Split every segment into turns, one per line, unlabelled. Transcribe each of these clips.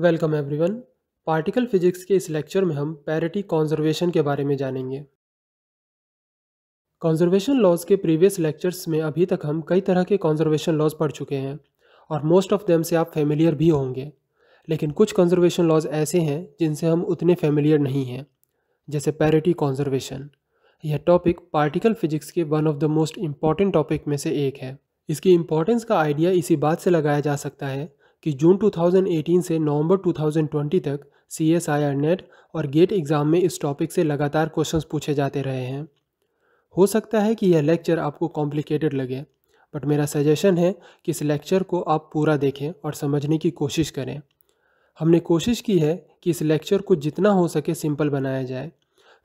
Welcome everyone particle physics के इस lecture में हम पैरिटी कॉन्जर्वेशन के बारे में जानेंगे कॉन्जर्वेशन लॉज के प्रीवियस लेक्चर्स में अभी तक हम कई तरह के कॉन्जर्वेशन लॉज पढ़ चुके हैं और मोस्ट ऑफ देम से आप फेमिलियर भी होंगे लेकिन कुछ कॉन्जर्वेशन लॉज ऐसे हैं जिनसे हम उतने फेमिलियर नहीं हैं जैसे पैरिटी कॉन्जर्वेशन यह टॉपिक पार्टिकल फिजिक्स के one of the most important topic में से एक है इसकी इम्पॉर्टेंस का आइडिया इसी बात से लगाया जा सकता है कि जून 2018 से नवंबर 2020 तक C S I R NET और गेट एग्ज़ाम में इस टॉपिक से लगातार क्वेश्चंस पूछे जाते रहे हैं हो सकता है कि यह लेक्चर आपको कॉम्प्लिकेटेड लगे बट मेरा सजेशन है कि इस लेक्चर को आप पूरा देखें और समझने की कोशिश करें हमने कोशिश की है कि इस लेक्चर को जितना हो सके सिंपल बनाया जाए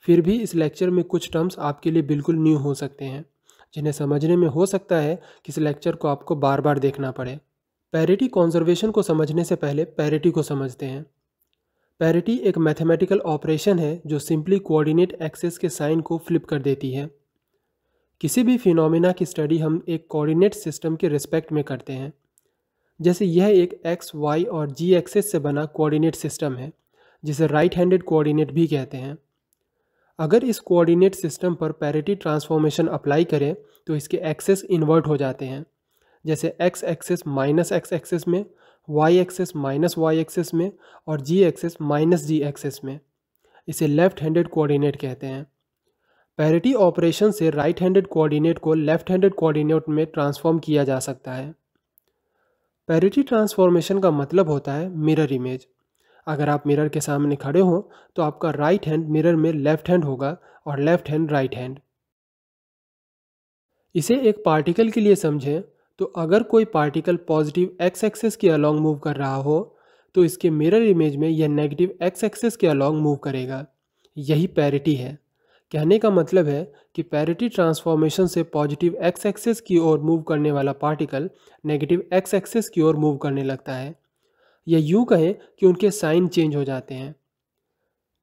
फिर भी इस लेक्चर में कुछ टर्म्स आपके लिए बिल्कुल न्यू हो सकते हैं जिन्हें समझने में हो सकता है कि इस लेक्चर को आपको बार बार देखना पड़े पैरिटी कॉन्जर्वेशन को समझने से पहले पैरिटी को समझते हैं पैरिटी एक मैथमेटिकल ऑपरेशन है जो सिंपली कोऑर्डिनेट एक्सेस के साइन को फ्लिप कर देती है किसी भी फिनोमिना की स्टडी हम एक कोऑर्डिनेट सिस्टम के रिस्पेक्ट में करते हैं जैसे यह एक एक्स वाई और जी एक्सेस से बना कोऑर्डिनेट सिस्टम है जिसे राइट हैंडेड कोऑर्डिनेट भी कहते हैं अगर इस कोऑर्डिनेट सिस्टम पर पैरिटी ट्रांसफॉर्मेशन अप्लाई करें तो इसके एक्सेस इन्वर्ट हो जाते हैं जैसे X axis minus X axis में Y axis minus Y axis में और Z axis minus Z axis में इसे लेफ़्ट हैंडेड कोऑर्डिनेट कहते हैं पैरिटी ऑपरेशन से राइट हैंडेड कोऑर्डिनेट को लेफ़्ट हैंडेड कोऑर्डिनेट में ट्रांसफॉर्म किया जा सकता है पैरिटी ट्रांसफॉर्मेशन का मतलब होता है मिरर इमेज अगर आप मिरर के सामने खड़े हों तो आपका राइट हैंड मिरर में लेफ़्ट हैंड होगा और लेफ़्ट हैंड राइट हैंड इसे एक पार्टिकल के लिए समझें तो अगर कोई पार्टिकल पॉजिटिव एक्स एक्सेस के अलॉन्ग मूव कर रहा हो तो इसके मिरर इमेज में यह नेगेटिव एक्स एक्सेस के अलॉन्ग मूव करेगा यही पैरिटी है कहने का मतलब है कि पैरिटी ट्रांसफॉर्मेशन से पॉजिटिव एक्स एक्सेस की ओर मूव करने वाला पार्टिकल नेगेटिव एक्स एक्सेस की ओर मूव करने लगता है या यूँ कहें कि उनके साइन चेंज हो जाते हैं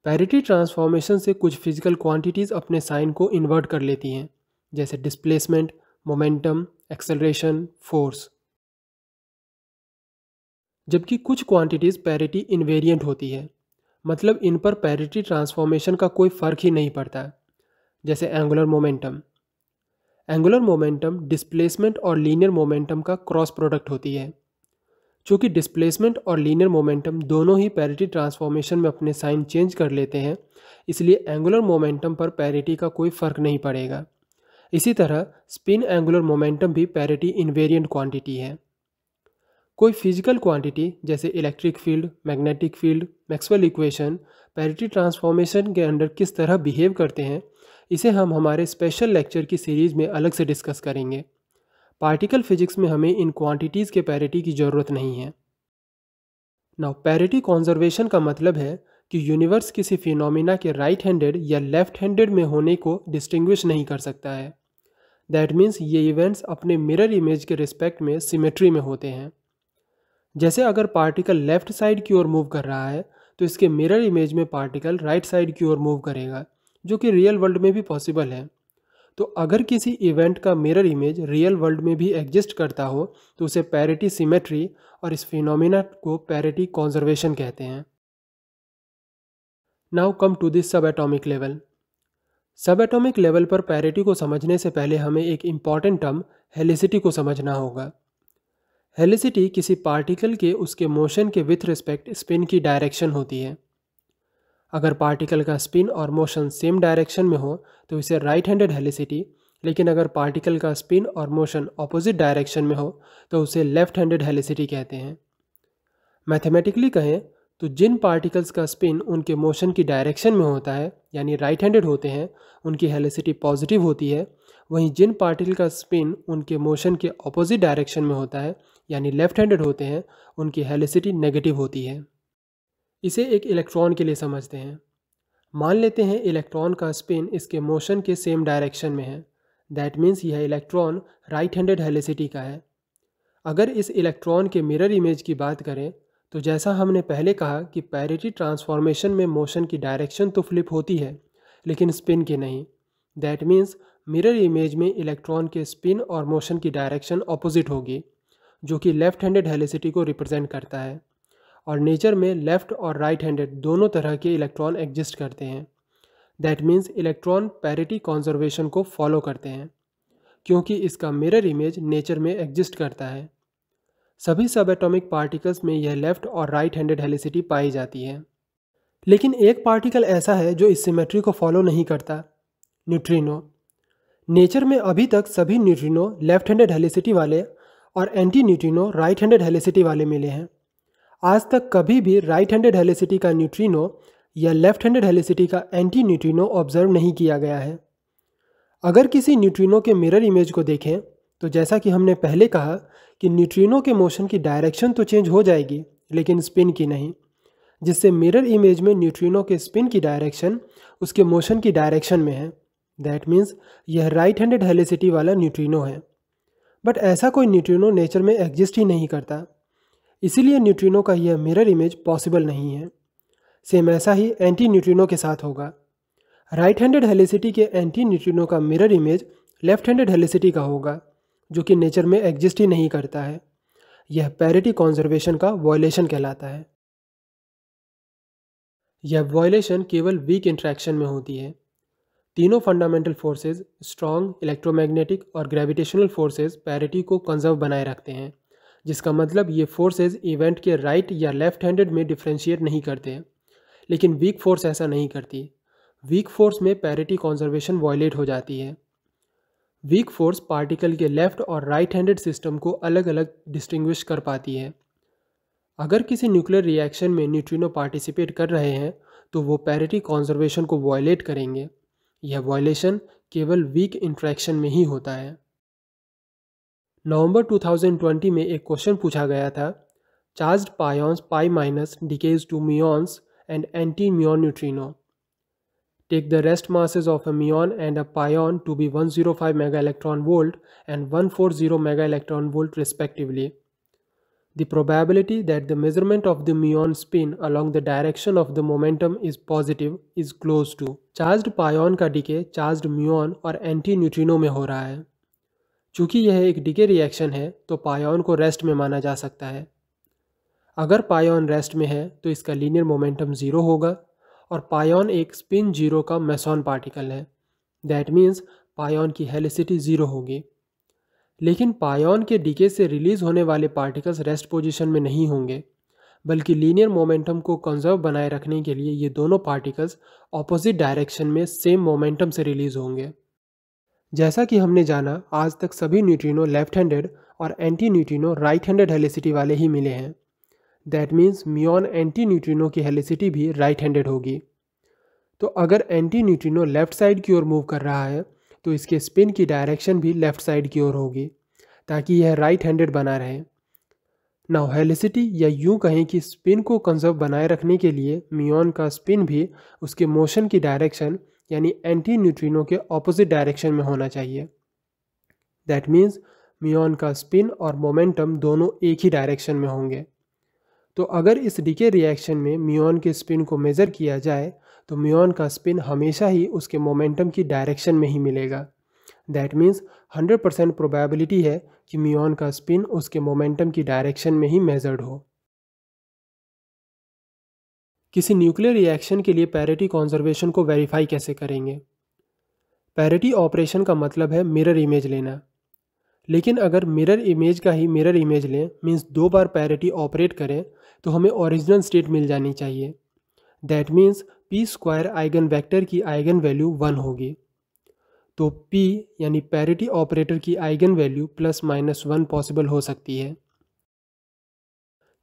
पैरिटी ट्रांसफॉर्मेशन से कुछ फिजिकल क्वांटिटीज़ अपने साइन को इन्वर्ट कर लेती हैं जैसे डिस्प्लेसमेंट मोमेंटम एक्सेलरेशन फोर्स जबकि कुछ क्वांटिटीज़ पैरिटी इनवेरियंट होती है मतलब इन पर पैरिटी ट्रांसफॉर्मेशन का कोई फ़र्क ही नहीं पड़ता जैसे angular momentum angular momentum displacement और लीनियर मोमेंटम का क्रॉस प्रोडक्ट होती है चूंकि डिस्प्लेसमेंट और लीनियर मोमेंटम दोनों ही पैरिटी ट्रांसफॉर्मेशन में अपने साइन चेंज कर लेते हैं इसलिए एंगुलर मोमेंटम पर पैरिटी का कोई फ़र्क नहीं पड़ेगा इसी तरह स्पिन एंगुलर मोमेंटम भी पैरिटी इन्वेरियंट क्वांटिटी है कोई फिजिकल क्वांटिटी जैसे electric field magnetic field Maxwell equation parity transformation के अंडर किस तरह बिहेव करते हैं इसे हम हमारे स्पेशल लेक्चर की सीरीज़ में अलग से डिस्कस करेंगे पार्टिकल फिजिक्स में हमें इन क्वांटिटीज़ के पैरिटी की ज़रूरत नहीं है नाउ पैरिटी कॉन्जर्वेशन का मतलब है कि यूनिवर्स किसी फिनोमिना के राइट हैंडेड या लेफ्ट हैंडेड में होने को डिस्टिंग्विश नहीं कर सकता है दैट मीन्स ये इवेंट्स अपने मिरर इमेज के रिस्पेक्ट में सिमेट्री में होते हैं जैसे अगर पार्टिकल लेफ्ट साइड की ओर मूव कर रहा है तो इसके मिरर इमेज में पार्टिकल राइट साइड की ओर मूव करेगा जो कि रियल वर्ल्ड में भी पॉसिबल है तो अगर किसी इवेंट का मिरर इमेज रियल वर्ल्ड में भी एग्जिस्ट करता हो तो उसे पैरिटी सिमेट्री और इस फिनोमिना को पैरिटी कॉन्जर्वेशन कहते हैं now come to this subatomic level subatomic level पर पैरिटी को समझने से पहले हमें एक इम्पॉर्टेंट टर्म हेलिसिटी को समझना होगा हेलिसिटी किसी पार्टिकल के उसके मोशन के विथ रिस्पेक्ट स्पिन की डायरेक्शन होती है अगर पार्टिकल का स्पिन और मोशन सेम डायरेक्शन में हो तो इसे राइट हैंडेड हेलिसिटी लेकिन अगर पार्टिकल का स्पिन और मोशन ऑपोजिट डायरेक्शन में हो तो उसे लेफ्ट हैंडेड हेलिसिटी कहते हैं मैथमेटिकली कहें तो जिन पार्टिकल्स का स्पिन उनके मोशन की डायरेक्शन में होता है यानी राइट हैंडेड होते हैं उनकी हेलिसिटी पॉजिटिव होती है वहीं जिन पार्टिकल का स्पिन उनके मोशन के अपोजिट डायरेक्शन में होता है यानी लेफ्ट हैंडेड होते हैं उनकी हेलिसिटी नेगेटिव होती है इसे एक इलेक्ट्रॉन के लिए समझते हैं मान लेते हैं इलेक्ट्रॉन का स्पिन इसके मोशन के सेम डायरेक्शन में है दैट मीन्स यह इलेक्ट्रॉन राइट हैंडेड हेलिसिटी का है अगर इस इलेक्ट्रॉन के मिरर इमेज की बात करें तो जैसा हमने पहले कहा कि पैरिटी ट्रांसफॉर्मेशन में मोशन की डायरेक्शन तो फ्लिप होती है लेकिन स्पिन की नहीं दैट मीन्स मिरर इमेज में इलेक्ट्रॉन के स्पिन और मोशन की डायरेक्शन ऑपोजिट होगी जो कि लेफ्ट हैंडेड हेलिसिटी को रिप्रेजेंट करता है और नेचर में लेफ़्ट और राइट हैंडेड दोनों तरह के इलेक्ट्रॉन एग्जिस्ट करते हैं that means electron parity conservation को फॉलो करते हैं क्योंकि इसका मिरर इमेज नेचर में एग्जिस्ट करता है सभी सब एटॉमिक पार्टिकल्स में यह लेफ्ट और राइट हैंडेड हेलिसिटी पाई जाती है लेकिन एक पार्टिकल ऐसा है जो इस सिमेट्री को फॉलो नहीं करता न्यूट्रिनो नेचर में अभी तक सभी न्यूट्रिनो लेफ्ट हैंडेड हेलिसिटी वाले और anti neutrino right handed helicity वाले मिले हैं आज तक कभी भी राइट हैंडेड हेलिसिटी का न्यूट्रिनो या लेफ्ट हैंडेड हेलिसिटी का एंटी न्यूट्रिनो ऑब्जर्व नहीं किया गया है अगर किसी न्यूट्रिनो के मिरर इमेज को देखें तो जैसा कि हमने पहले कहा कि न्यूट्रिनो के मोशन की डायरेक्शन तो चेंज हो जाएगी लेकिन स्पिन की नहीं जिससे मिरर इमेज में न्यूट्रिनो के स्पिन की डायरेक्शन उसके मोशन की डायरेक्शन में है दैट मीन्स यह राइट हैंडेड हेलिसिटी वाला न्यूट्रिनो है बट ऐसा कोई न्यूट्रिनो नेचर में एग्जिस्ट ही नहीं करता इसीलिए न्यूट्रिनो का यह मिरर इमेज पॉसिबल नहीं है सेम ऐसा ही एंटी न्यूट्रिनो के साथ होगा राइट हैंडेड हेलिसिटी के एंटी न्यूट्रिनो का mirror image left handed helicity का होगा जो कि नेचर में एग्जिस्ट ही नहीं करता है यह पैरिटी कॉन्जर्वेशन का वॉयलेशन कहलाता है यह वॉयलेशन केवल वीक इंट्रैक्शन में होती है तीनों फंडामेंटल फोर्सेस स्ट्रॉन्ग इलेक्ट्रोमैग्नेटिक और ग्रेविटेशनल फोर्सेज पैरिटी को कंजर्व बनाए रखते हैं जिसका मतलब ये फ़ोर्सेज इवेंट के राइट right या लेफ्ट हैंडेड में डिफ्रेंशिएट नहीं करते लेकिन वीक फोर्स ऐसा नहीं करती वीक फोर्स में पैरिटी कॉन्जर्वेशन वॉयलेट हो जाती है वीक फोर्स पार्टिकल के लेफ्ट और राइट हैंडेड सिस्टम को अलग अलग डिस्टिंग्विश कर पाती है अगर किसी न्यूक्लियर रिएक्शन में न्यूट्रिनो पार्टिसिपेट कर रहे हैं तो वो पैरिटी कॉन्जर्वेशन को वॉयलेट करेंगे यह वॉयलेशन केवल वीक इंट्रैक्शन में ही होता है नवंबर 2020 में एक क्वेश्चन पूछा गया था charge pions pi minus decays to muons and anti muon neutrino Take the rest masses of a muon and a pion to be 105 mega electron volt and 140 mega electron volt respectively. The probability that the measurement of the muon spin along the direction of the momentum is positive is close to Charged pion ka decay charged muon और anti-neutrino mein ho raha hai. चूंकि यह एक decay reaction है तो पायोन को rest में माना जा सकता है अगर पायोन रेस्ट में है तो इसका लीनियर मोमेंटम ज़ीरो होगा और पायोन एक स्पिन जीरो का मैसोन पार्टिकल है दैट मीन्स पायोन की हेलिसिटी ज़ीरो होगी लेकिन पायोन के डीके से रिलीज़ होने वाले पार्टिकल्स रेस्ट पोजीशन में नहीं होंगे बल्कि लीनियर मोमेंटम को कंजर्व बनाए रखने के लिए ये दोनों पार्टिकल्स ऑपोजिट डायरेक्शन में सेम मोमेंटम से रिलीज़ होंगे जैसा कि हमने जाना आज तक सभी न्यूट्रिनो लेफ्ट हैंडेड और anti neutrino right handed helicity वाले ही मिले हैं that means muon anti neutrino की हेलिसिटी भी राइट हैंडेड होगी तो अगर एंटी न्यूट्रिनो लेफ्ट साइड की ओर मूव कर रहा है तो इसके स्पिन की डायरेक्शन भी लेफ्ट साइड की ओर होगी ताकि यह राइट हैंडेड बना रहे नाउ हेलिसिटी या यूं कहें कि स्पिन को कंजर्व बनाए रखने के लिए मियोन का स्पिन भी उसके मोशन की डायरेक्शन यानी एंटी न्यूट्रिनो के ऑपोजिट डायरेक्शन में होना चाहिए दैट मीन्स मियोन का स्पिन और मोमेंटम दोनों एक ही डायरेक्शन में होंगे तो अगर इस डीके रिएक्शन में म्यून के स्पिन को मेज़र किया जाए तो म्यून का स्पिन हमेशा ही उसके मोमेंटम की डायरेक्शन में ही मिलेगा दैट मीन्स 100 परसेंट प्रोबेबिलिटी है कि म्यून का स्पिन उसके मोमेंटम की डायरेक्शन में ही मेजर्ड हो किसी न्यूक्लियर रिएक्शन के लिए पैरिटी कॉन्जर्वेशन को वेरीफाई कैसे करेंगे पैरिटी ऑपरेशन का मतलब है मिरर इमेज लेना लेकिन अगर मिरर इमेज का ही मिरर इमेज लें मीन्स दो बार पैरिटी ऑपरेट करें तो हमें ओरिजिनल स्टेट मिल जानी चाहिए that means P square eigenvector की आइगन वैल्यू वन होगी तो p यानी पैरिटी ऑपरेटर की eigen value plus minus one possible हो सकती है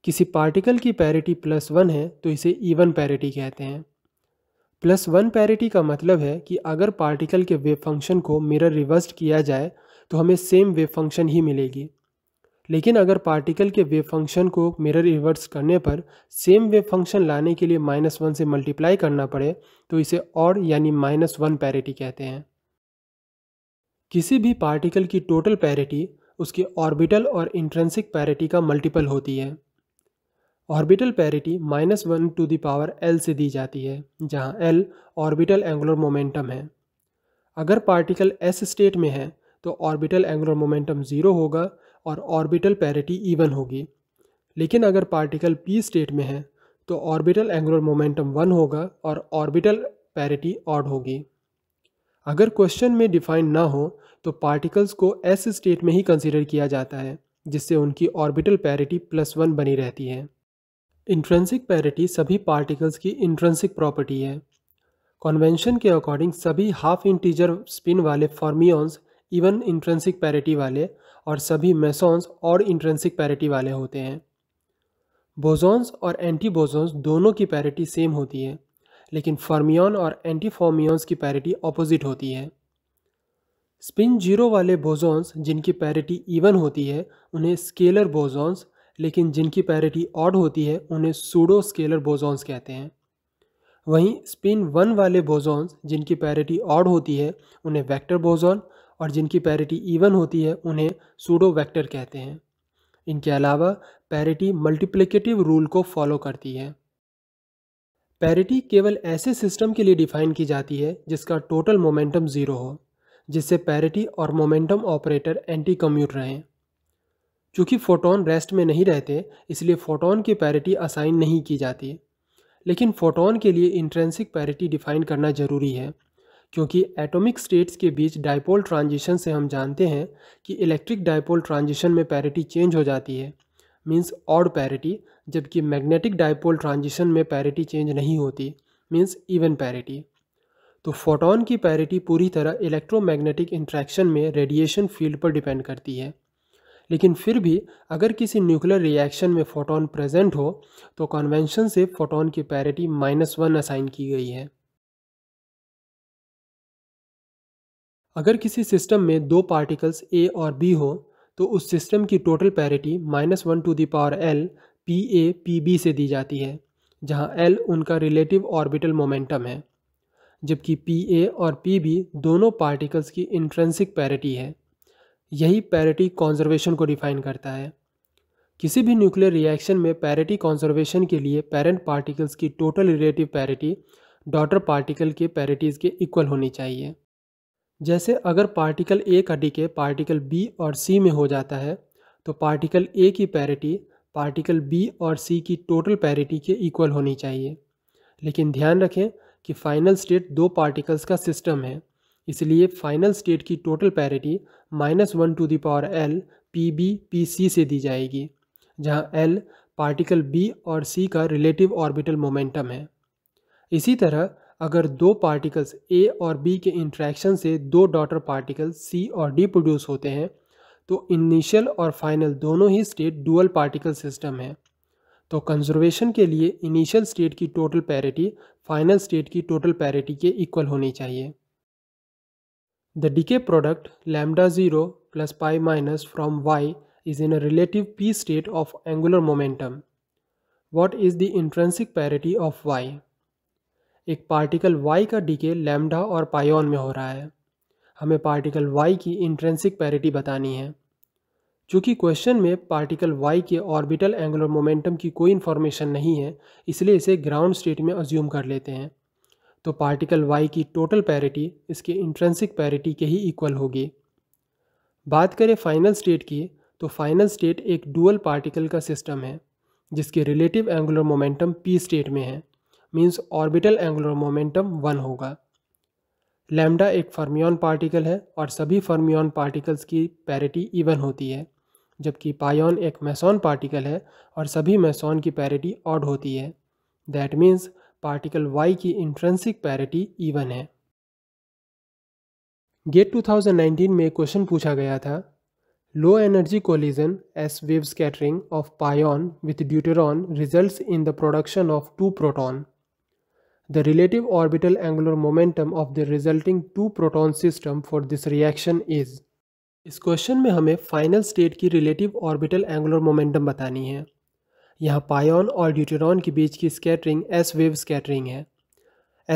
किसी पार्टिकल की पैरिटी प्लस वन है तो इसे इवन पैरिटी कहते हैं प्लस वन पैरिटी का मतलब है कि अगर पार्टिकल के वेव फंक्शन को मिरर रिवर्स किया जाए तो हमें सेम वेव फंक्शन ही मिलेगी लेकिन अगर पार्टिकल के वेव फंक्शन को मिरर रिवर्स करने पर सेम वेव फंक्शन लाने के लिए माइनस वन से मल्टीप्लाई करना पड़े तो इसे और यानी माइनस वन पैरिटी कहते हैं किसी भी पार्टिकल की टोटल पैरिटी उसके ऑर्बिटल और इंट्रेंसिक पैरिटी का मल्टीपल होती है orbital parity minus one to the power L से दी जाती है जहाँ एल ऑर्बिटल एंगुलर मोमेंटम है अगर पार्टिकल एस स्टेट में है तो ऑर्बिटल एंगुलर मोमेंटम ज़ीरो होगा और ऑर्बिटल पैरिटी इवन होगी लेकिन अगर पार्टिकल पी स्टेट में है तो ऑर्बिटल एंगुलर मोमेंटम वन होगा और ऑर्बिटल पैरिटी ऑड होगी अगर क्वेश्चन में डिफाइंड ना हो तो पार्टिकल्स को एस स्टेट में ही कंसिडर किया जाता है जिससे उनकी ऑर्बिटल पैरिटी प्लस वन बनी रहती है इंट्रेंसिक पैरिटी सभी पार्टिकल्स की इंट्रेंसिक प्रॉपर्टी है कन्वेंशन के अकॉर्डिंग सभी हाफ इंटीजर स्पिन वाले फॉर्मियंस इवन इंट्रेंसिक पैरिटी वाले और सभी मैसोन्स और इंट्रेंसिक पैरिटी वाले होते हैं बोजोन्स और एंटी बोजोन्स दोनों की पैरिटी सेम होती है लेकिन फॉर्मियन और एंटी फॉर्मियंस की पैरिटी ऑपोजिट होती है स्पिन जीरो वाले बोजोन्स जिनकी पैरिटी इवन होती है उन्हें स्केलर बोजोन्स लेकिन जिनकी पैरिटी ऑड होती है उन्हें सूडो स्केलर बोजोन्स कहते हैं वहीं स्पिन वन वाले बोजोन्स जिनकी पैरिटी ऑड होती है उन्हें वेक्टर बोजोन और जिनकी पैरिटी इवन होती है उन्हें सूडो वेक्टर कहते हैं इनके अलावा पैरिटी मल्टीप्लिकेटिव रूल को फॉलो करती है पैरिटी केवल ऐसे सिस्टम के लिए डिफाइन की जाती है जिसका टोटल मोमेंटम ज़ीरो हो जिससे पैरिटी और मोमेंटम ऑपरेटर एंटी कम्यूट रहें चूँकि फ़ोटोन रेस्ट में नहीं रहते इसलिए फ़ोटोन की पैरिटी असाइन नहीं की जाती लेकिन फ़ोटोन के लिए इंट्रेंसिक पैरिटी डिफाइन करना ज़रूरी है क्योंकि एटॉमिक स्टेट्स के बीच डायपोल ट्रांजिशन से हम जानते हैं कि इलेक्ट्रिक डायपोल ट्रांजिशन में पैरिटी चेंज हो जाती है मींस ऑड पैरिटी जबकि मैग्नेटिक डायपोल ट्रांजिशन में पैरिटी चेंज नहीं होती मींस इवन पैरिटी तो फोटोन की पैरिटी पूरी तरह इलेक्ट्रोमैग्नेटिक इंट्रैक्शन में रेडिएशन फील्ड पर डिपेंड करती है लेकिन फिर भी अगर किसी न्यूक्लियर रिएक्शन में फोटोन प्रेजेंट हो तो कन्वेंशन से फोटोन की पैरिटी माइनस वन असाइन की गई है अगर किसी सिस्टम में दो पार्टिकल्स ए और बी हो तो उस सिस्टम की total parity minus one to the power L P A P B से दी जाती है जहाँ एल उनका रिलेटिव ऑर्बिटल मोमेंटम है जबकि पी ए और पी बी दोनों पार्टिकल्स की इंट्रेंसिक पैरिटी है यही पैरिटी कॉन्जर्वेशन को डिफाइन करता है किसी भी न्यूक्लियर रिएक्शन में पैरिटी कॉन्जर्वेशन के लिए पेरेंट पार्टिकल्स की total relative parity daughter particle के पैरिटीज़ के इक्वल होनी चाहिए जैसे अगर पार्टिकल ए का डीके पार्टिकल बी और सी में हो जाता है तो पार्टिकल ए की पैरिटी पार्टिकल बी और सी की टोटल पैरिटी के इक्वल होनी चाहिए लेकिन ध्यान रखें कि फाइनल स्टेट दो पार्टिकल्स का सिस्टम है इसलिए फाइनल स्टेट की total parity minus one to the power L P B P C से दी जाएगी जहाँ एल पार्टिकल बी और सी का रिलेटिव ऑर्बिटल मोमेंटम है इसी तरह अगर दो पार्टिकल्स ए और बी के इंट्रैक्शन से दो डॉटर पार्टिकल सी और डी प्रोड्यूस होते हैं तो इनिशियल और फाइनल दोनों ही स्टेट डुअल पार्टिकल सिस्टम है तो कंजर्वेशन के लिए इनिशियल स्टेट की टोटल पैरिटी फाइनल स्टेट की टोटल पैरिटी के इक्वल होनी चाहिए the decay product lambda zero plus pi minus from Y is in a relative P state of angular momentum what is the intrinsic parity of Y एक particle Y का decay lambda और pion में हो रहा है हमें particle Y की intrinsic parity बतानी है चूँकि क्वेश्चन में पार्टिकल वाई के ऑर्बिटल एंगुलर मोमेंटम की कोई इन्फॉर्मेशन नहीं है इसलिए इसे ग्राउंड स्टेट में अज्यूम कर लेते हैं तो पार्टिकल वाई की टोटल पैरिटी इसके इंट्रेंसिक पैरिटी के ही इक्वल होगी बात करें फाइनल स्टेट की तो फाइनल स्टेट एक डुअल पार्टिकल का सिस्टम है जिसके relative angular momentum P state में है means orbital angular momentum one होगा लैम्डा एक फर्मियन पार्टिकल है और सभी फर्मियन पार्टिकल्स की पैरिटी इवन होती है जबकि पायोन एक मैसॉन पार्टिकल है और सभी मैसॉन की पैरिटी ऑड होती है दैट मीन्स पार्टिकल वाई की इंट्रेंसिक पैरिटी इवन है गेट 2019 में क्वेश्चन पूछा गया था low energy collision S wave scattering of pion with deuteron result in the production of two proton The relative orbital angular momentum of the resulting two proton system for this reaction is इस question में हमें final state की relative orbital angular momentum बतानी है यहाँ pion और deuteron के बीच की स्कैटरिंग एस वेव स्कैटरिंग है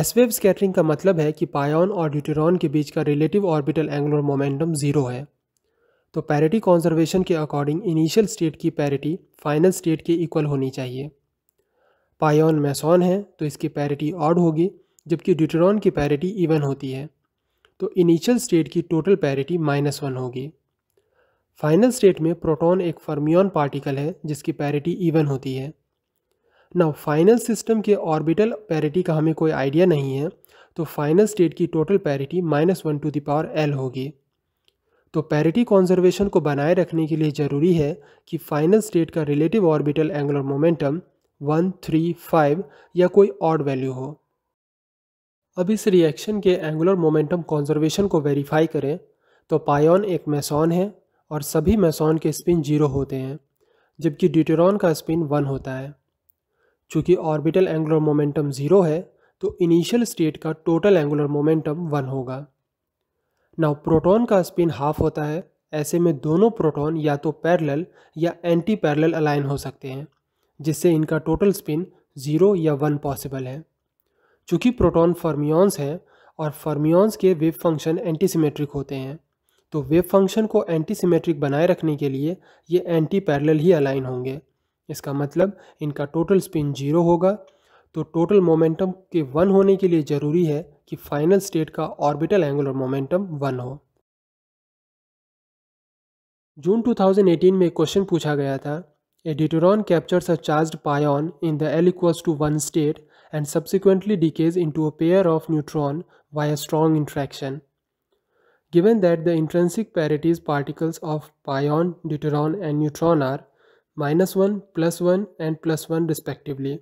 एस वेव स्कैटरिंग का मतलब है कि पायोन और ड्यूटेरॉन के बीच का relative orbital angular momentum zero है तो पैरिटी कॉन्जर्वेशन के अकॉर्डिंग इनिशियल स्टेट की पैरिटी फाइनल स्टेट के इक्वल होनी चाहिए पायोन मैसॉन है तो इसकी पैरिटी ऑड होगी जबकि ड्यूटरॉन की पैरिटी इवन होती है तो इनिशियल स्टेट की टोटल पैरिटी माइनस वन होगी फाइनल स्टेट में प्रोटॉन एक फर्मियन पार्टिकल है जिसकी पैरिटी इवन होती है ना फाइनल सिस्टम के ऑर्बिटल पैरिटी का हमें कोई आइडिया नहीं है तो फाइनल स्टेट की total parity minus one to the power L होगी तो पैरिटी कॉन्जर्वेशन को बनाए रखने के लिए ज़रूरी है कि फाइनल स्टेट का relative orbital angular momentum one three five या कोई और वैल्यू हो अब इस रिएक्शन के एंगुलर मोमेंटम कॉन्जर्वेशन को वेरीफाई करें तो पायोन एक मैसॉन है और सभी मैसॉन के स्पिन जीरो होते हैं जबकि ड्यूटेरॉन का स्पिन वन होता है चूँकि ऑर्बिटल एंगुलर मोमेंटम ज़ीरो है तो इनिशियल स्टेट का टोटल एंगुलर मोमेंटम वन होगा नाउ प्रोटॉन का स्पिन हाफ होता है ऐसे में दोनों प्रोटॉन या तो पैरेलल या एंटी पैरेलल अलाइन हो सकते हैं जिससे इनका टोटल स्पिन ज़ीरो या वन पॉसिबल है चूँकि प्रोटॉन फर्मियॉन्स हैं और फर्मियॉन्स के वेव फंक्शन एंटीसीमेट्रिक होते हैं तो वेव फंक्शन को एंटीसीमेट्रिक बनाए रखने के लिए ये एंटी पैरेलल ही अलाइन होंगे इसका मतलब इनका टोटल स्पिन जीरो होगा तो टोटल मोमेंटम के वन होने के लिए ज़रूरी है कि फाइनल स्टेट का ऑर्बिटल एंगुलर मोमेंटम वन हो जून 2018 में क्वेश्चन पूछा गया था A deuteron captures a charged pion in the L equals to 1 state and subsequently decays into a pair of neutron via strong interaction. Given that the intrinsic parities particles of pion, deuteron and neutron are minus 1, plus 1 and plus 1 respectively,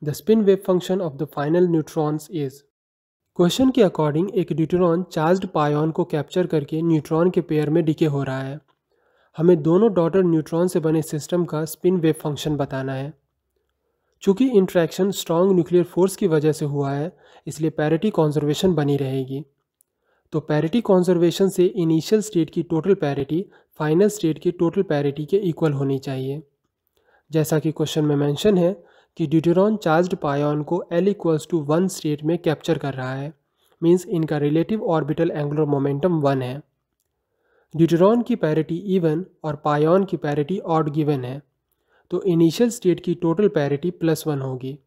the spin wave function of the final neutrons is Question ke according, एक deuteron charged pion ko capture karke neutron ke pair mein decay ho raha hai. हमें दोनों daughter neutron से बने system का spin wave function बताना है चूँकि interaction strong nuclear force की वजह से हुआ है इसलिए पैरिटी कॉन्जर्वेशन बनी रहेगी तो पैरिटी कॉन्जर्वेशन से इनिशियल स्टेट की टोटल पैरिटी फाइनल स्टेट की टोटल पैरिटी के इक्वल होनी चाहिए जैसा कि क्वेश्चन में मेंशन है कि ड्यूटेरॉन चार्ज्ड पायन को L equals to one state में कैप्चर कर रहा है मीन्स इनका relative orbital angular momentum one है ड्यूटरॉन की पैरिटी इवन और पायोन की पैरिटी ऑड गिवन है तो इनिशियल स्टेट की टोटल पैरिटी प्लस वन होगी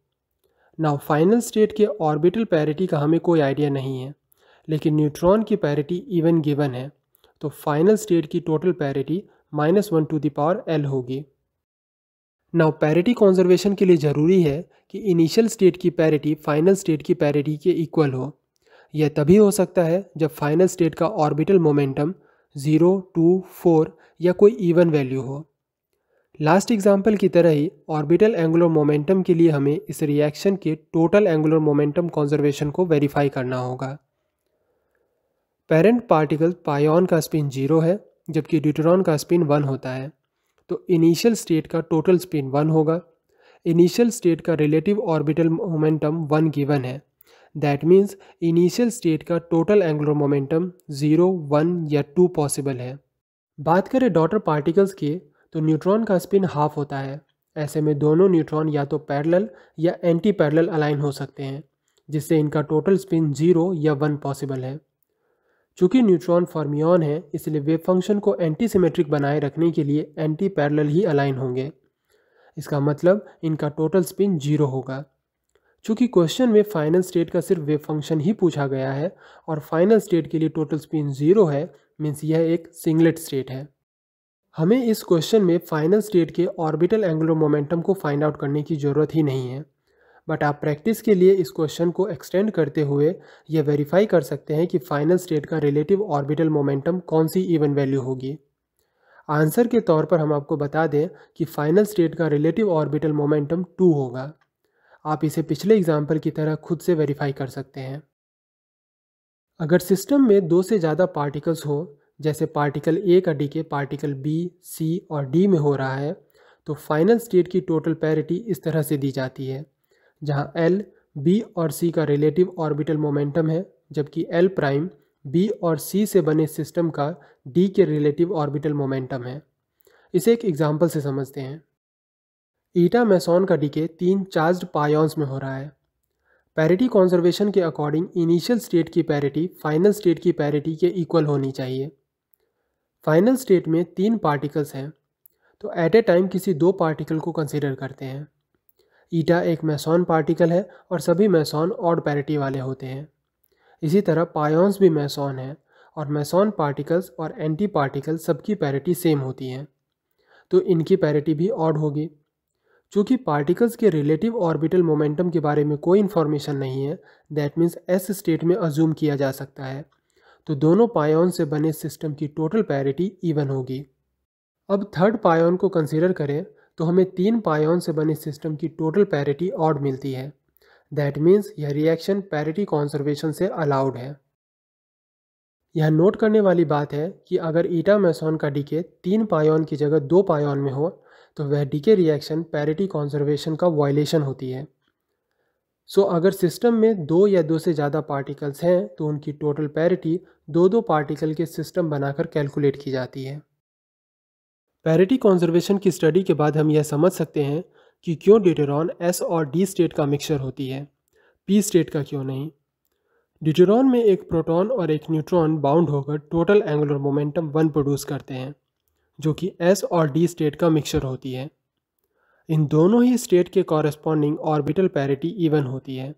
नाउ फाइनल स्टेट के ऑर्बिटल पैरिटी का हमें कोई आइडिया नहीं है लेकिन न्यूट्रॉन की पैरिटी इवन गिवन है तो फाइनल स्टेट की total parity minus one to the power L होगी नाउ पैरिटी कॉन्जर्वेशन के लिए ज़रूरी है कि इनिशियल स्टेट की पैरिटी फाइनल स्टेट की पैरिटी के इक्वल हो यह तभी हो सकता है जब फाइनल स्टेट का orbital momentum zero two four या कोई इवन वैल्यू हो लास्ट एग्जाम्पल की तरह ही ऑर्बिटल एंगुलर मोमेंटम के लिए हमें इस रिएक्शन के टोटल एंगुलर मोमेंटम कॉन्जर्वेशन को वेरीफाई करना होगा पेरेंट पार्टिकल पायोन का स्पिन जीरो है जबकि ड्यूटरॉन का स्पिन वन होता है तो इनिशियल स्टेट का टोटल स्पिन वन होगा इनिशियल स्टेट का relative orbital momentum one given है दैट मीन्स इनिशियल स्टेट का total angular momentum zero one या टू पॉसिबल है बात करें डॉटर पार्टिकल्स की तो न्यूट्रॉन का स्पिन हाफ होता है ऐसे में दोनों न्यूट्रॉन या तो पैरेलल या एंटी पैरेलल अलाइन हो सकते हैं जिससे इनका टोटल स्पिन जीरो या वन पॉसिबल है चूँकि न्यूट्रॉन फॉर्मियन है इसलिए वेव फंक्शन को एंटी सिमेट्रिक बनाए रखने के लिए एंटी पैरेलल ही अलाइन होंगे इसका मतलब इनका टोटल स्पिन जीरो होगा चूँकि क्वेश्चन में फाइनल स्टेट का सिर्फ वेव फंक्शन ही पूछा गया है और फाइनल स्टेट के लिए टोटल स्पिन जीरो है मीन्स यह एक सिंगलेट स्टेट है हमें इस क्वेश्चन में फाइनल स्टेट के ऑर्बिटल एंगुलर मोमेंटम को फाइंड आउट करने की ज़रूरत ही नहीं है बट आप प्रैक्टिस के लिए इस क्वेश्चन को एक्सटेंड करते हुए यह वेरीफाई कर सकते हैं कि फाइनल स्टेट का रिलेटिव ऑर्बिटल मोमेंटम कौन सी इवन वैल्यू होगी आंसर के तौर पर हम आपको बता दें कि फाइनल स्टेट का रिलेटिव ऑर्बिटल मोमेंटम टू होगा आप इसे पिछले एग्जाम्पल की तरह खुद से वेरीफाई कर सकते हैं अगर सिस्टम में दो से ज़्यादा पार्टिकल्स हो जैसे पार्टिकल ए का डी के पार्टिकल बी सी और डी में हो रहा है तो फाइनल स्टेट की टोटल पैरिटी इस तरह से दी जाती है जहाँ एल बी और सी का रिलेटिव ऑर्बिटल मोमेंटम है जबकि एल प्राइम बी और सी से बने सिस्टम का डी के रिलेटिव ऑर्बिटल मोमेंटम है इसे एक एग्जाम्पल से समझते हैं ईटा मैसोन का डीके तीन चार्ज्ड पायॉन्स में हो रहा है पैरिटी कॉन्जर्वेशन के अकॉर्डिंग इनिशियल स्टेट की पैरिटी फाइनल स्टेट की पैरिटी के इक्वल होनी चाहिए फाइनल स्टेट में तीन पार्टिकल्स हैं तो एट ए टाइम किसी दो पार्टिकल को कंसिडर करते हैं ईटा एक मैसोन पार्टिकल है और सभी मैसोन ऑड पैरिटी वाले होते हैं इसी तरह पायॉन्स भी मैसोन हैं और मैसोन पार्टिकल्स और एंटी पार्टिकल सबकी पैरिटी सेम होती है तो इनकी पैरिटी भी ऑड होगी चूँकि पार्टिकल्स के रिलेटिव ऑर्बिटल मोमेंटम के बारे में कोई इन्फॉर्मेशन नहीं है दैट मीन्स एस स्टेट में अज्यूम किया जा सकता है तो दोनों पायोन से बने सिस्टम की टोटल पैरिटी इवन होगी अब थर्ड पायोन को कंसिडर करें तो हमें तीन पायोन से बने सिस्टम की टोटल पैरिटी ऑड मिलती है दैट मीन्स यह रिएक्शन पैरिटी कॉन्जर्वेशन से अलाउड है यह नोट करने वाली बात है कि अगर ईटा मैसोन का डीके तीन पायोन की जगह दो पायोन में हो तो वह डीके रिएक्शन पैरिटी कॉन्जर्वेशन का वायलेशन होती है सो so, अगर सिस्टम में दो या दो से ज़्यादा पार्टिकल्स हैं तो उनकी टोटल पैरिटी दो दो पार्टिकल के सिस्टम बनाकर कैलकुलेट की जाती है पैरिटी कॉन्जर्वेशन की स्टडी के बाद हम यह समझ सकते हैं कि क्यों डिटेरॉन एस और डी स्टेट का मिक्सचर होती है पी स्टेट का क्यों नहीं डिटेरॉन में एक प्रोटॉन और एक न्यूट्रॉन बाउंड होकर total angular momentum one produce करते हैं जो कि एस और डी स्टेट का मिक्सचर होती है इन दोनों ही स्टेट के कॉरस्पॉन्डिंग ऑर्बिटल पैरिटी इवन होती है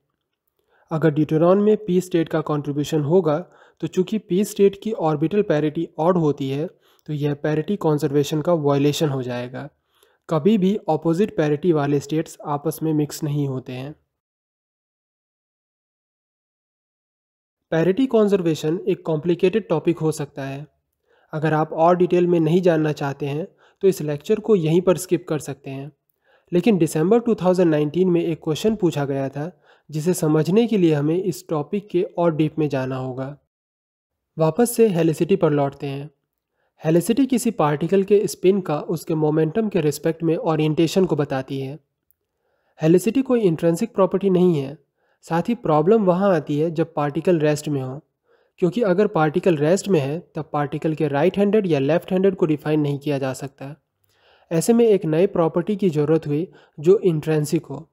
अगर ड्यूटेरॉन में पी स्टेट का कंट्रीब्यूशन होगा तो चूंकि पी स्टेट की ऑर्बिटल पैरिटी ऑड होती है तो यह पैरिटी कॉन्जर्वेशन का वायलेशन हो जाएगा कभी भी ऑपोजिट पैरिटी वाले स्टेट्स आपस में मिक्स नहीं होते हैं पैरिटी कॉन्जर्वेशन एक कॉम्प्लिकेटेड टॉपिक हो सकता है अगर आप और डिटेल में नहीं जानना चाहते हैं तो इस लेक्चर को यहीं पर स्किप कर सकते हैं लेकिन दिसंबर 2019 में एक क्वेश्चन पूछा गया था जिसे समझने के लिए हमें इस टॉपिक के और डीप में जाना होगा वापस से हेलिसिटी पर लौटते हैं हेलिसिटी किसी पार्टिकल के स्पिन का उसके मोमेंटम के रिस्पेक्ट में ओरिएंटेशन को बताती है हेलिसिटी कोई इंट्रेंसिक प्रॉपर्टी नहीं है साथ ही प्रॉब्लम वहाँ आती है जब पार्टिकल रेस्ट में हो क्योंकि अगर पार्टिकल रेस्ट में है तब पार्टिकल के राइट हैंडेड या लेफ्ट हैंडेड को डिफाइन नहीं किया जा सकता ऐसे में एक नए प्रॉपर्टी की ज़रूरत हुई जो इंट्रेंसिक हो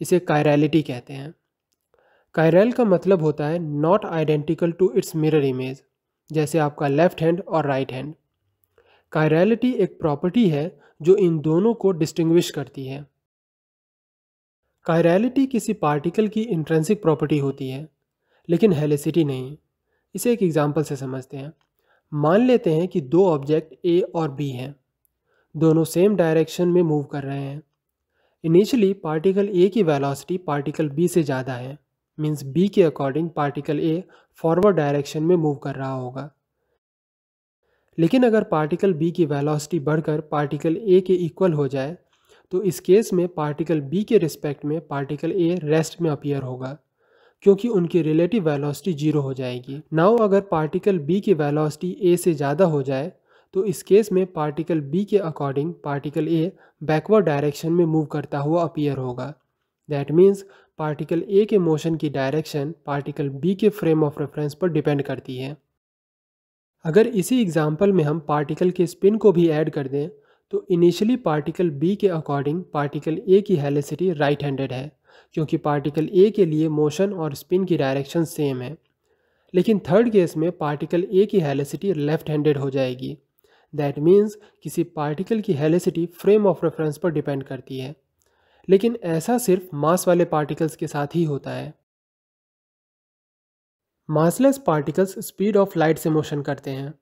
इसे कायरेलिटी कहते हैं कायरेल का मतलब होता है not identical to its mirror image जैसे आपका लेफ्ट हैंड और राइट हैंड कायरलिटी एक प्रॉपर्टी है जो इन दोनों को डिस्टिंग्विश करती है कायरेलिटी किसी पार्टिकल की इंट्रेंसिक प्रॉपर्टी होती है लेकिन हेलिसिटी नहीं इसे एक एग्जाम्पल से समझते हैं मान लेते हैं कि दो ऑब्जेक्ट ए और बी हैं दोनों सेम डायरेक्शन में मूव कर रहे हैं इनिशियली पार्टिकल ए की वेलोसिटी पार्टिकल बी से ज़्यादा है मींस बी के according particle A forward direction में मूव कर रहा होगा लेकिन अगर पार्टिकल बी की वेलोसिटी बढ़कर पार्टिकल ए के इक्वल हो जाए तो इस केस में पार्टिकल बी के रिस्पेक्ट में पार्टिकल ए रेस्ट में अपीयर होगा क्योंकि उनकी रिलेटिव वेलोसिटी जीरो हो जाएगी नाउ अगर पार्टिकल बी की वेलोसिटी ए से ज़्यादा हो जाए तो इस केस में पार्टिकल बी के according particle A backward direction में मूव करता हुआ अपीयर होगा दैट मीन्स पार्टिकल ए के मोशन की डायरेक्शन पार्टिकल बी के फ्रेम ऑफ रेफरेंस पर डिपेंड करती है अगर इसी एग्जाम्पल में हम पार्टिकल के स्पिन को भी ऐड कर दें तो इनिशियली पार्टिकल बी के अकॉर्डिंग पार्टिकल ए की हेलिसिटी राइट हैंडेड है क्योंकि पार्टिकल ए के लिए मोशन और स्पिन की डायरेक्शन सेम है लेकिन थर्ड केस में पार्टिकल ए की हेलिसिटी लेफ्ट हैंडेड हो जाएगी दैट मीन्स किसी पार्टिकल की हेलिसिटी फ्रेम ऑफ रेफरेंस पर डिपेंड करती है लेकिन ऐसा सिर्फ मास वाले पार्टिकल्स के साथ ही होता है massless particles speed of light से मोशन करते हैं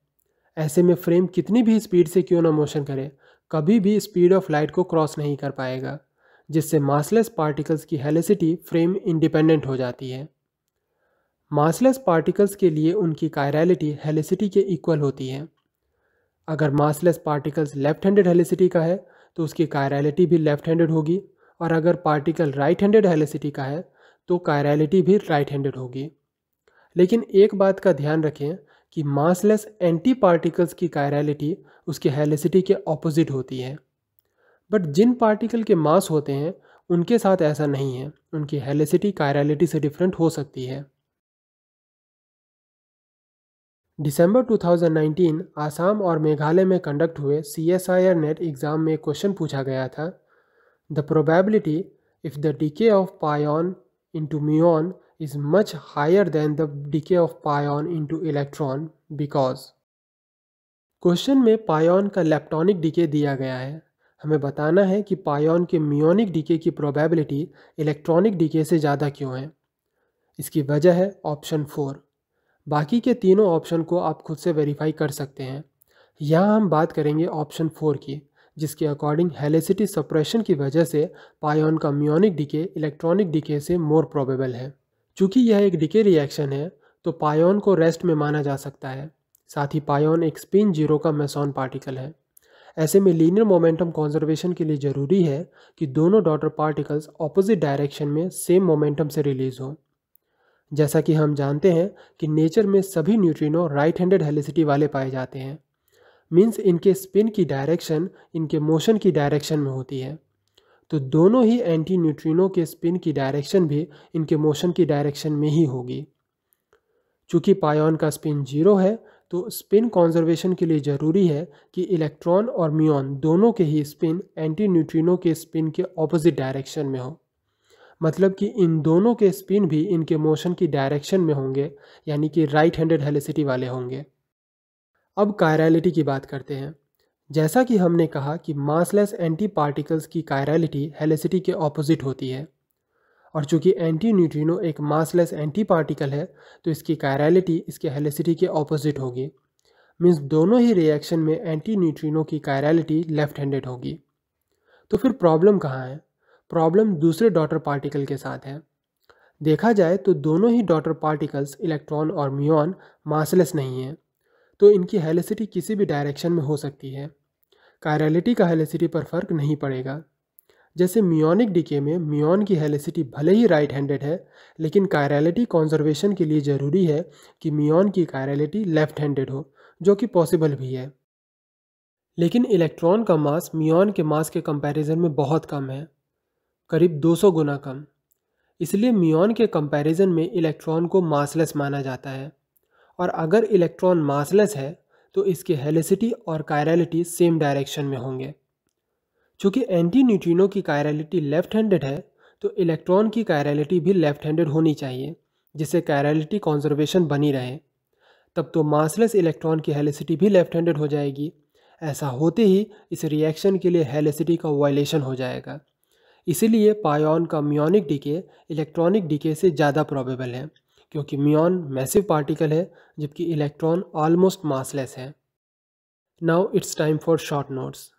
ऐसे में फ्रेम कितनी भी स्पीड से क्यों ना मोशन करे कभी भी स्पीड ऑफ लाइट को क्रॉस नहीं कर पाएगा जिससे मासलेस पार्टिकल्स की हेलिसिटी फ्रेम इंडिपेंडेंट हो जाती है मासलेस पार्टिकल्स के लिए उनकी कायरलिटी हेलिसिटी के इक्वल होती है अगर massless particles left handed helicity का है तो उसकी कायरलिटी भी लेफ्ट हैंडेड होगी और अगर पार्टिकल राइट हैंडेड हेलिसिटी का है तो कायरलिटी भी राइट हैंडेड होगी लेकिन एक बात का ध्यान रखें कि मासलेस एंटी पार्टिकल्स की कायरलिटी उसकी हेलिसिटी के ऑपोजिट होती है बट जिन पार्टिकल के मास होते हैं उनके साथ ऐसा नहीं है उनकी हेलिसिटी कायरालिटी से डिफरेंट हो सकती है दिसंबर 2019 आसाम और मेघालय में कंडक्ट हुए C S I R NET exam में क्वेश्चन पूछा गया था the probability if the decay of pion muon is much higher than the the of pion into electron because question में पायन का लेप्टॉनिक डिके दिया गया है हमें बताना है कि पायोन के म्योनिक डीके की प्रोबेबिलिटी इलेक्ट्रॉनिक डीके से ज़्यादा क्यों है इसकी वजह है ऑप्शन फोर बाकी के तीनों ऑप्शन को आप खुद से वेरीफाई कर सकते हैं यहाँ हम बात करेंगे ऑप्शन फोर की जिसके अकॉर्डिंग हेलिसिटी सप्रेशन की वजह से पायोन का म्योनिक डिके इलेक्ट्रॉनिक डिके से मोर प्रोबेबल है चूँकि यह एक डिके रिएक्शन है तो पायोन को रेस्ट में माना जा सकता है साथ ही पायोन एक स्पिन जीरो का मेसॉन पार्टिकल है ऐसे में लीनियर मोमेंटम कॉन्जर्वेशन के लिए ज़रूरी है कि दोनों डॉटर पार्टिकल्स ऑपोजिट डायरेक्शन में सेम मोमेंटम से रिलीज हों जैसा कि हम जानते हैं कि नेचर में सभी न्यूट्रिनो राइट हैंडेड हेलिसिटी वाले पाए जाते हैं मीन्स इनके स्पिन की डायरेक्शन इनके मोशन की डायरेक्शन में होती है तो दोनों ही एंटी न्यूट्रिनो के स्पिन की डायरेक्शन भी इनके मोशन की डायरेक्शन में ही होगी चूँकि पायोन का स्पिन जीरो है तो स्पिन कॉन्जर्वेशन के लिए ज़रूरी है कि इलेक्ट्रॉन और म्यून दोनों के ही स्पिन एंटी न्यूट्रिनो के स्पिन के ऑपोजिट डायरेक्शन में हो मतलब कि इन दोनों के स्पिन भी इनके मोशन की डायरेक्शन में होंगे यानी कि राइट हैंडेड हेलिसिटी वाले होंगे अब कायरलिटी की बात करते हैं जैसा कि हमने कहा कि मासलेस एंटी पार्टिकल्स की कायरलिटी हेलिसिटी के ऑपोजिट होती है और चूँकि एंटी न्यूट्रिनो एक मासलेस एंटी पार्टिकल है तो इसकी कायरलिटी इसके हेलिसिटी के ऑपोजिट होगी मीन्स दोनों ही रिएक्शन में एंटी न्यूट्रिनो की कायरलिटी लेफ्ट हैंडेड होगी तो फिर प्रॉब्लम कहाँ है प्रॉब्लम दूसरे डॉटर पार्टिकल के साथ है देखा जाए तो दोनों ही डॉटर पार्टिकल्स इलेक्ट्रॉन और म्यून मासलेस नहीं है तो इनकी हेलिसिटी किसी भी डायरेक्शन में हो सकती है कायरलिटी का हेलिसिटी पर फर्क नहीं पड़ेगा जैसे म्योनिक डिके में म्योन की हेलिसिटी भले ही राइट हैंडेड है लेकिन कायरलिटी कॉन्जर्वेशन के लिए ज़रूरी है कि म्योन की कायरलिटी लेफ्ट हैंडेड हो जो कि पॉसिबल भी है लेकिन इलेक्ट्रॉन का मास म्योन के मास के कंपैरिजन में बहुत कम है करीब 200 गुना कम इसलिए म्योन के कंपैरिजन में इलेक्ट्रॉन को मासलेस माना जाता है और अगर इलेक्ट्रॉन मासलेस है तो इसके हेलिसिटी और कायरलिटी सेम डायरेक्शन में होंगे चूँकि एंटी न्यूट्रिनो की कायरलिटी लेफ्ट हैंडेड है तो इलेक्ट्रॉन की कायरलिटी भी लेफ्ट हैंडेड होनी चाहिए जिससे कायरलिटी कॉन्जर्वेशन बनी रहे तब तो मासलेस इलेक्ट्रॉन की हेलिसिटी भी लेफ्ट हैंडेड हो जाएगी ऐसा होते ही इस रिएक्शन के लिए हेलिसिटी का वायलेशन हो जाएगा इसीलिए पायोन का म्योनिक डिके इलेक्ट्रॉनिक डिके से ज़्यादा प्रॉबेबल है क्योंकि म्योन मैसिव पार्टिकल है जबकि इलेक्ट्रॉन ऑलमोस्ट मासलेस है now it's time for short notes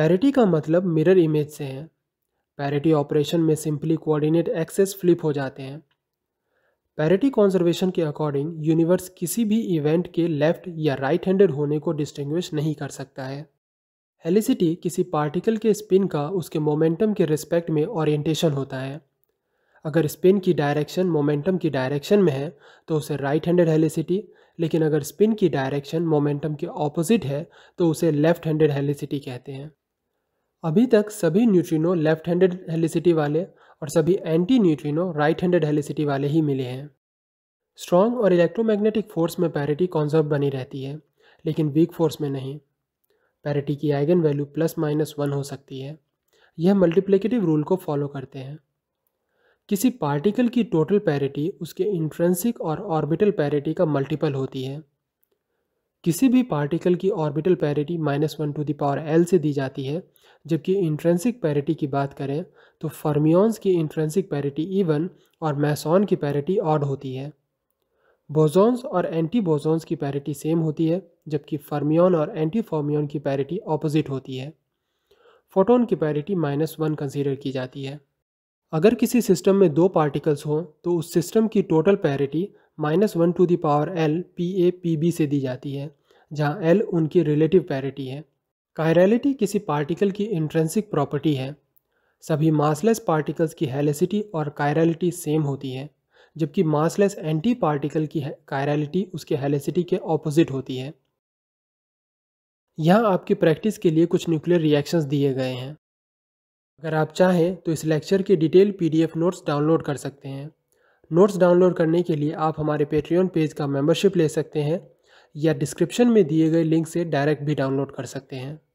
parity का मतलब मिरर इमेज से है पैरिटी ऑपरेशन में सिंपली कोऑर्डिनेट एक्सेस फ्लिप हो जाते हैं पैरिटी कॉन्जर्वेशन के अकॉर्डिंग यूनिवर्स किसी भी इवेंट के लेफ्ट या राइट हैंडेड होने को डिस्टिंग्विश नहीं कर सकता है हेलिसिटी किसी पार्टिकल के स्पिन का उसके मोमेंटम के रिस्पेक्ट में ओरिएंटेशन होता है अगर स्पिन की डायरेक्शन मोमेंटम की डायरेक्शन में है तो उसे राइट हैंडेड हेलिसिटी लेकिन अगर स्पिन की डायरेक्शन मोमेंटम के ऑपोजिट है तो उसे लेफ्ट हैंडेड हेलिसिटी कहते हैं अभी तक सभी न्यूट्रिनो लेफ्ट हैंडेड हेलिसिटी वाले और सभी anti neutrino right handed helicity वाले ही मिले हैं स्ट्रॉन्ग और इलेक्ट्रोमैग्नेटिक फोर्स में पैरिटी कॉन्जर्व बनी रहती है लेकिन वीक फोर्स में नहीं पैरिटी की eigen value plus minus one हो सकती है यह मल्टीप्लिकेटिव रूल को फॉलो करते हैं किसी पार्टिकल की टोटल पैरिटी उसके इंट्रेंसिक और ऑर्बिटल पैरिटी का मल्टीपल होती है किसी भी पार्टिकल की orbital parity minus one to the power L से दी जाती है जबकि इंट्रेंसिक पैरिटी की बात करें तो फर्मियोंस की इंट्रेंसिक पैरिटी इवन और मैसॉन की पैरिटी ऑड होती है बोजोन्स और एंटी बोजोन्स की पैरिटी सेम होती है जबकि फर्मियोन और एंटी फर्मियोन की पैरिटी ऑपोजिट होती है फोटोन की पैरिटी माइनस वन कंसिडर की जाती है अगर किसी सिस्टम में दो पार्टिकल्स हों तो उस सिस्टम की total parity minus one to the power L P A P B से दी जाती है जहाँ एल उनकी रिलेटिव पैरिटी है कायरेलिटी किसी पार्टिकल की इंट्रेंसिक प्रॉपर्टी है सभी मासलेस पार्टिकल्स की हेलिसिटी और कायरेलिटी सेम होती है जबकि मासलेस एंटी पार्टिकल की कायरेलिटी उसके हेलिसिटी के ऑपोजिट होती है यहाँ आपकी प्रैक्टिस के लिए कुछ न्यूक्लियर रिएक्शंस दिए गए हैं अगर आप चाहें तो इस लेक्चर के डिटेल पीडीएफ नोट्स डाउनलोड कर सकते हैं नोट्स डाउनलोड करने के लिए आप हमारे पेट्रियन पेज का मेम्बरशिप ले सकते हैं या डिस्क्रिप्शन में दिए गए लिंक से डायरेक्ट भी डाउनलोड कर सकते हैं